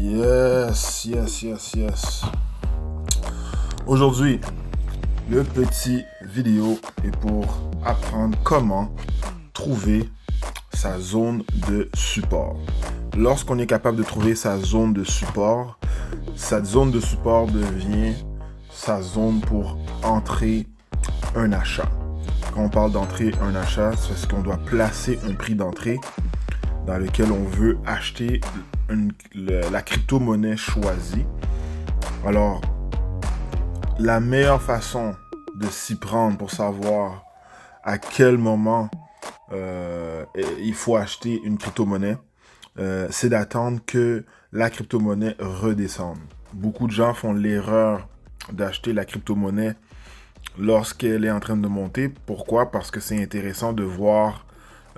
Yes, yes, yes, yes. Aujourd'hui, le petit vidéo est pour apprendre comment trouver sa zone de support. Lorsqu'on est capable de trouver sa zone de support, cette zone de support devient sa zone pour entrer un achat. Quand on parle d'entrer un achat, c'est ce qu'on doit placer un prix d'entrée dans lequel on veut acheter la crypto-monnaie choisie. Alors, la meilleure façon de s'y prendre pour savoir à quel moment euh, il faut acheter une crypto-monnaie, euh, c'est d'attendre que la crypto-monnaie redescende. Beaucoup de gens font l'erreur d'acheter la crypto-monnaie lorsqu'elle est en train de monter. Pourquoi Parce que c'est intéressant de voir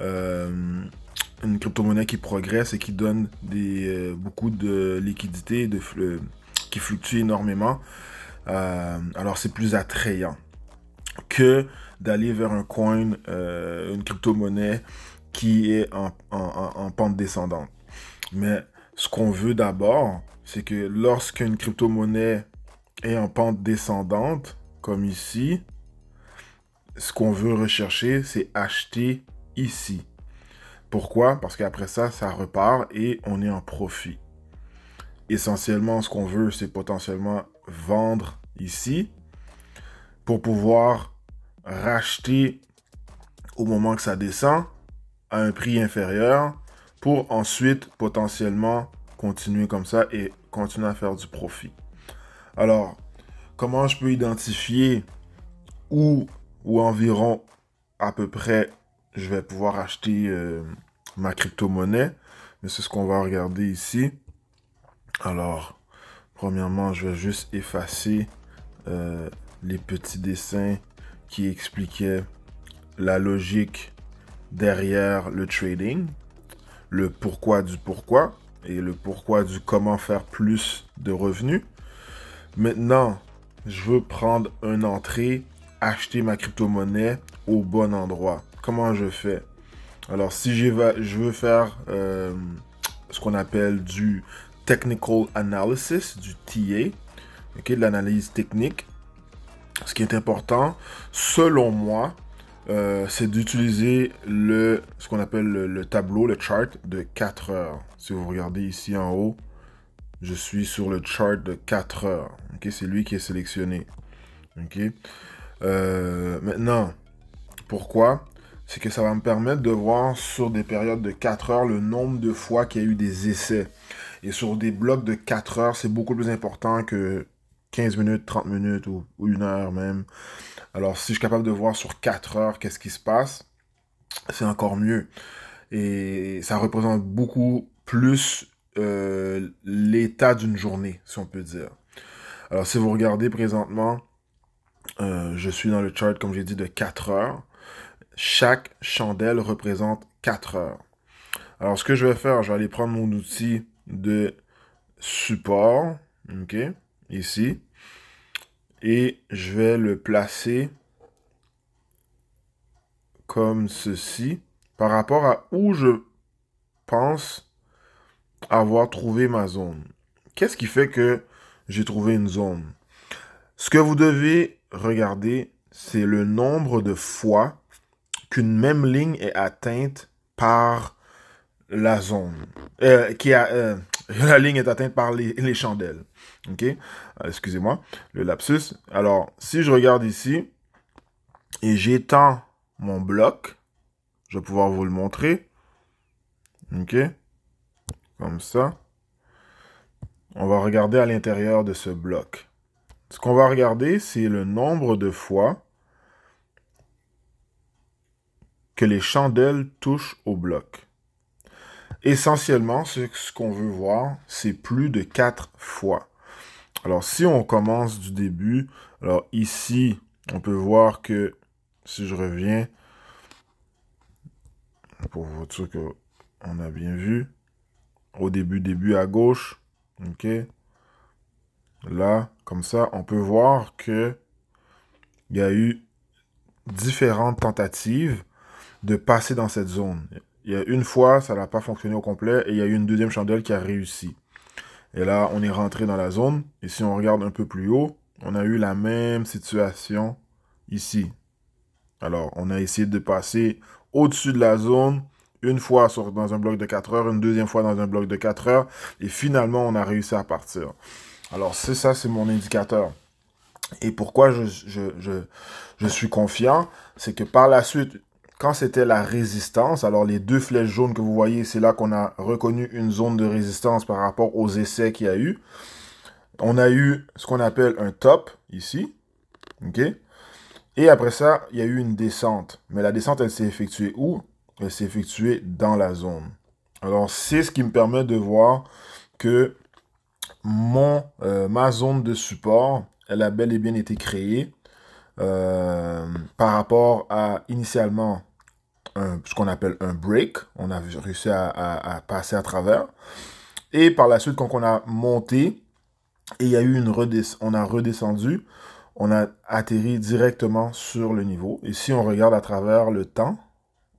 euh, une crypto-monnaie qui progresse et qui donne des, euh, beaucoup de liquidités, de, euh, qui fluctue énormément. Euh, alors c'est plus attrayant que d'aller vers un coin, une crypto-monnaie qui est en, en, pente descendante. Mais ce qu'on veut d'abord, c'est que lorsqu'une crypto-monnaie est en pente descendante, comme ici, ce qu'on veut rechercher, c'est acheter ici pourquoi Parce qu'après ça, ça repart et on est en profit. Essentiellement, ce qu'on veut, c'est potentiellement vendre ici pour pouvoir racheter au moment que ça descend à un prix inférieur pour ensuite potentiellement continuer comme ça et continuer à faire du profit. Alors, comment je peux identifier où ou environ à peu près je vais pouvoir acheter euh, ma crypto-monnaie. Mais c'est ce qu'on va regarder ici. Alors, premièrement, je vais juste effacer euh, les petits dessins qui expliquaient la logique derrière le trading, le pourquoi du pourquoi et le pourquoi du comment faire plus de revenus. Maintenant, je veux prendre une entrée, acheter ma crypto-monnaie au bon endroit comment je fais. Alors, si je veux faire euh, ce qu'on appelle du technical analysis, du TA, ok, de l'analyse technique, ce qui est important, selon moi, euh, c'est d'utiliser le ce qu'on appelle le, tableau, le chart de 4 heures. Si vous regardez ici en haut, je suis sur le chart de 4 heures. ok c'est lui qui est sélectionné. ok euh, maintenant, pourquoi c'est que ça va me permettre de voir sur des périodes de 4 heures le nombre de fois qu'il y a eu des essais. Et sur des blocs de 4 heures, c'est beaucoup plus important que 15 minutes, 30 minutes ou, une heure même. Alors si je suis capable de voir sur 4 heures qu'est-ce qui se passe, c'est encore mieux. Et ça représente beaucoup plus euh, l'état d'une journée, si on peut dire. Alors si vous regardez présentement, euh, je suis dans le chart, comme j'ai dit, de 4 heures chaque chandelle représente 4 heures. Alors, ce que je vais faire, je vais aller prendre mon outil de support, ok, ici, et je vais le placer comme ceci par rapport à où je pense avoir trouvé ma zone. Qu'est-ce qui fait que j'ai trouvé une zone Ce que vous devez regarder, c'est le nombre de fois qu'une même ligne est atteinte par la zone. Euh, qui a, euh, la ligne est atteinte par les, chandelles. OK? Euh, excusez-moi, le lapsus. Alors, si je regarde ici et j'étends mon bloc, je vais pouvoir vous le montrer. OK? Comme ça. On va regarder à l'intérieur de ce bloc. Ce qu'on va regarder, c'est le nombre de fois les chandelles touchent au bloc. Essentiellement, ce, qu'on veut voir, c'est plus de quatre fois. Alors, si on commence du début, alors ici, on peut voir que, si je reviens, pour vous truc on a bien vu, au début, début à gauche, ok, là, comme ça, on peut voir que il y a eu différentes tentatives de passer dans cette zone. Il y a une fois, ça n'a pas fonctionné au complet, et il y a eu une deuxième chandelle qui a réussi. Et là, on est rentré dans la zone, et si on regarde un peu plus haut, on a eu la même situation ici. Alors, on a essayé de passer au-dessus de la zone, une fois sur, dans un bloc de 4 heures, une deuxième fois dans un bloc de 4 heures, et finalement, on a réussi à partir. Alors, c'est ça, c'est mon indicateur. Et pourquoi je, je, je, je suis confiant, c'est que par la suite, quand c'était la résistance, alors les deux flèches jaunes que vous voyez, c'est là qu'on a reconnu une zone de résistance par rapport aux essais qu'il y a eu. On a eu ce qu'on appelle un top ici. OK? Et après ça, il y a eu une descente. Mais la descente, elle s'est effectuée où Elle s'est effectuée dans la zone. Alors, c'est ce qui me permet de voir que mon, euh, ma zone de support, elle a bel et bien été créée euh, par rapport à initialement ce qu'on appelle un break. On a réussi à, passer à travers. Et par la suite, quand on a monté, et il y a eu une on a redescendu, on a atterri directement sur le niveau. Et si on regarde à travers le temps,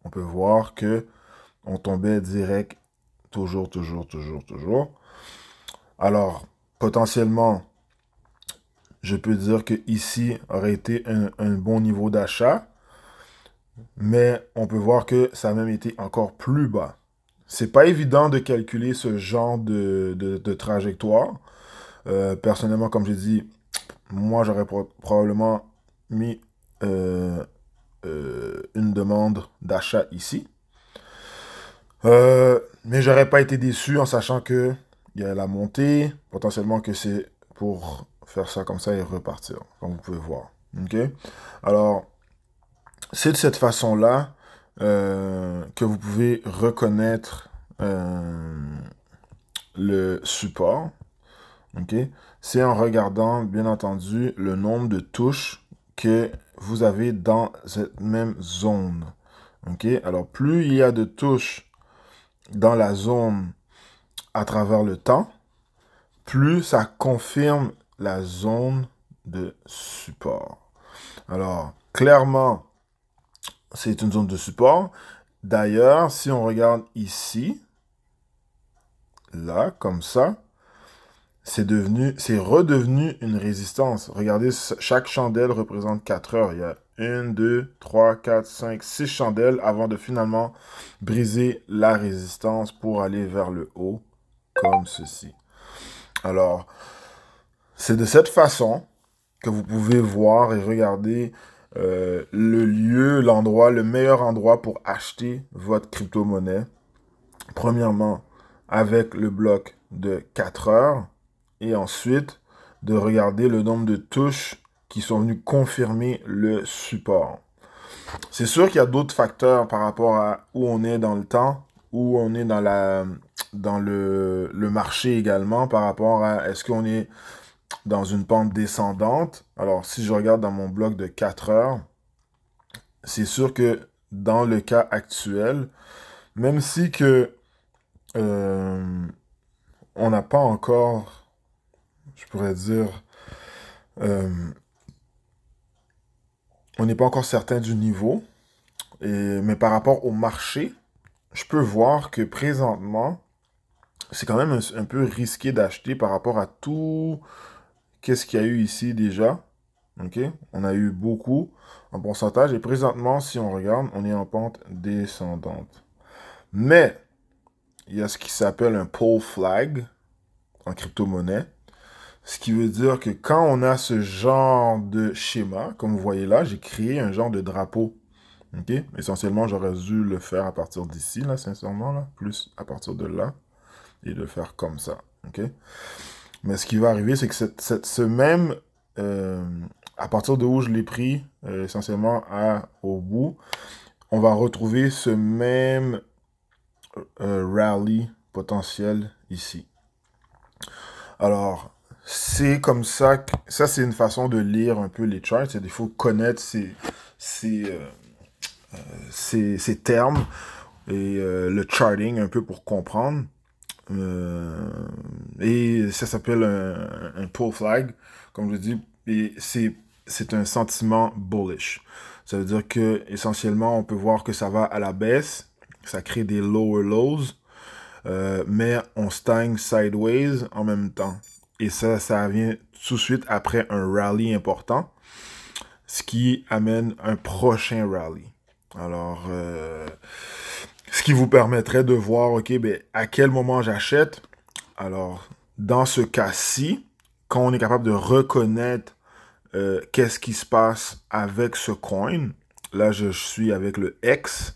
on peut voir que on tombait direct, toujours, toujours, toujours, toujours. Alors, potentiellement, je peux dire que ici aurait été un bon niveau d'achat mais on peut voir que ça a même été encore plus bas. C'est pas évident de calculer ce genre de, de, trajectoire. Euh, personnellement, comme j'ai dit, moi j'aurais probablement mis euh, euh, une demande d'achat ici. mais j'aurais pas été déçu en sachant que il y a la montée, potentiellement que c'est pour faire ça comme ça et repartir, comme vous pouvez voir. ok Alors, c'est de cette façon-là euh, que vous pouvez reconnaître euh, le support. ok C'est en regardant, bien entendu, le nombre de touches que vous avez dans cette même zone. ok Alors, plus il y a de touches dans la zone à travers le temps, plus ça confirme la zone de support. Alors, clairement, c'est une zone de support. D'ailleurs, si on regarde ici, là, comme ça, c'est devenu, c'est redevenu une résistance. Regardez, chaque chandelle représente 4 heures. Il y a 1, 2, 3, 4, 5, 6 chandelles avant de finalement briser la résistance pour aller vers le haut, comme ceci. Alors, c'est de cette façon que vous pouvez voir et regarder euh, le lieu, l'endroit, le meilleur endroit pour acheter votre crypto-monnaie. Premièrement, avec le bloc de 4 heures et ensuite de regarder le nombre de touches qui sont venues confirmer le support. C'est sûr qu'il y a d'autres facteurs par rapport à où on est dans le temps, où on est dans, la, dans le, le marché également, par rapport à est-ce qu'on est dans une pente descendante. Alors, si je regarde dans mon blog de 4 heures, c'est sûr que dans le cas actuel, même si que euh, on n'a pas encore, je pourrais dire, euh, on n'est pas encore certain du niveau, mais par rapport au marché, je peux voir que présentement, c'est quand même un peu risqué d'acheter par rapport à tout qu'est-ce qu'il y a eu ici déjà. ok On a eu beaucoup en pourcentage. Et présentement, si on regarde, on est en pente descendante. Mais, il y a ce qui s'appelle un pole flag en crypto-monnaie. Ce qui veut dire que quand on a ce genre de schéma, comme vous voyez là, j'ai créé un genre de drapeau. OK Essentiellement, j'aurais dû le faire à partir d'ici, là, sincèrement, là, plus à partir de là, et le faire comme ça. ok mais ce qui va arriver, c'est que ce même, euh, à partir de où je l'ai pris, euh, essentiellement à, au bout, on va retrouver ce même euh, rally potentiel ici. Alors, c'est comme ça, que, ça c'est une façon de lire un peu les charts, il faut connaître ces, ces, euh, ces, ces termes et le charting un peu pour comprendre. Euh, et ça s'appelle un, pull flag, comme je dis, et c'est c'est un sentiment bullish. Ça veut dire que essentiellement, on peut voir que ça va à la baisse, ça crée des lower lows, euh, mais on stagne sideways en même temps. Et ça, ça vient tout de suite après un rally important, ce qui amène un prochain rally. Alors, euh, ce qui vous permettrait de voir, OK, ben, à quel moment j'achète. Alors, dans ce cas-ci, quand on est capable de reconnaître euh, qu'est-ce qui se passe avec ce coin, là, je suis avec le X.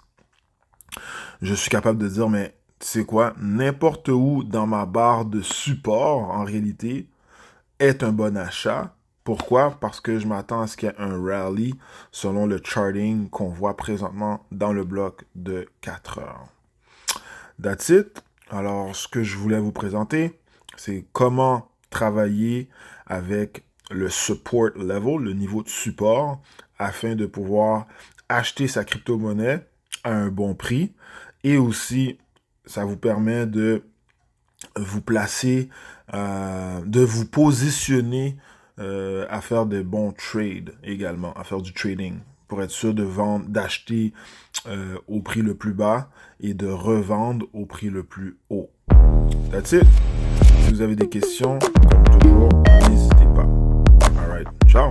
Je suis capable de dire, mais tu sais quoi, n'importe où dans ma barre de support, en réalité, est un bon achat pourquoi? Parce que je m'attends à ce qu'il y ait un rally selon le charting qu'on voit présentement dans le bloc de 4 heures. That's it. Alors, ce que je voulais vous présenter, c'est comment travailler avec le support level, le niveau de support, afin de pouvoir acheter sa crypto-monnaie à un bon prix. Et aussi, ça vous permet de vous placer, euh, de vous positionner euh, à faire des bons trades également, à faire du trading pour être sûr de vendre, d'acheter euh, au prix le plus bas et de revendre au prix le plus haut. That's it. Si vous avez des questions, comme toujours, n'hésitez pas. Alright, ciao.